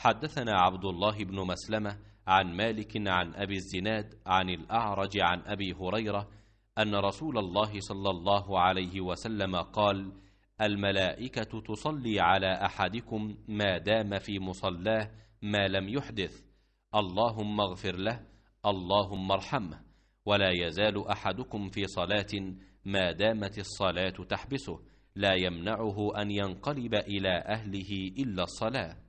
حدثنا عبد الله بن مسلمة عن مالك عن أبي الزناد عن الأعرج عن أبي هريرة أن رسول الله صلى الله عليه وسلم قال الملائكة تصلي على أحدكم ما دام في مصلاه ما لم يحدث اللهم اغفر له اللهم ارحمه ولا يزال أحدكم في صلاة ما دامت الصلاة تحبسه لا يمنعه أن ينقلب إلى أهله إلا الصلاة